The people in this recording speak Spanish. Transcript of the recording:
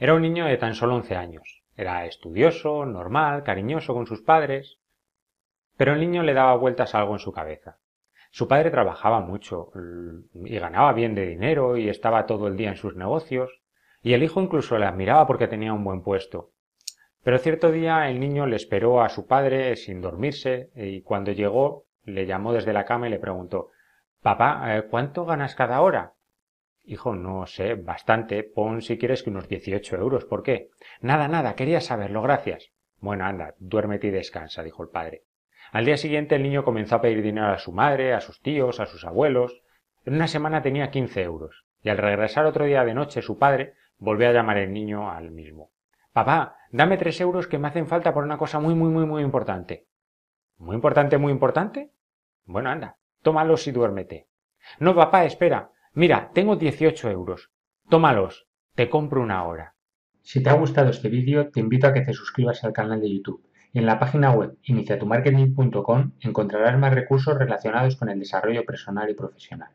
Era un niño de tan solo once años. Era estudioso, normal, cariñoso con sus padres. Pero el niño le daba vueltas algo en su cabeza. Su padre trabajaba mucho mm, y ganaba bien de dinero y estaba todo el día en sus negocios, y el hijo incluso le admiraba porque tenía un buen puesto. Pero cierto día el niño le esperó a su padre sin dormirse y cuando llegó le llamó desde la cama y le preguntó Papá, eh, ¿cuánto ganas cada hora? Hijo, no sé, bastante. Pon si quieres que unos 18 euros. ¿Por qué? Nada, nada, quería saberlo, gracias. Bueno, anda, duérmete y descansa, dijo el padre. Al día siguiente el niño comenzó a pedir dinero a su madre, a sus tíos, a sus abuelos. En una semana tenía 15 euros, y al regresar otro día de noche su padre volvió a llamar al niño al mismo. Papá, dame tres euros que me hacen falta por una cosa muy, muy, muy, muy importante. ¿Muy importante, muy importante? Bueno, anda, tómalos y duérmete. No, papá, espera, Mira, tengo 18 euros. Tómalos, te compro una hora. Si te ha gustado este vídeo, te invito a que te suscribas al canal de YouTube. y En la página web iniciatumarketing.com encontrarás más recursos relacionados con el desarrollo personal y profesional.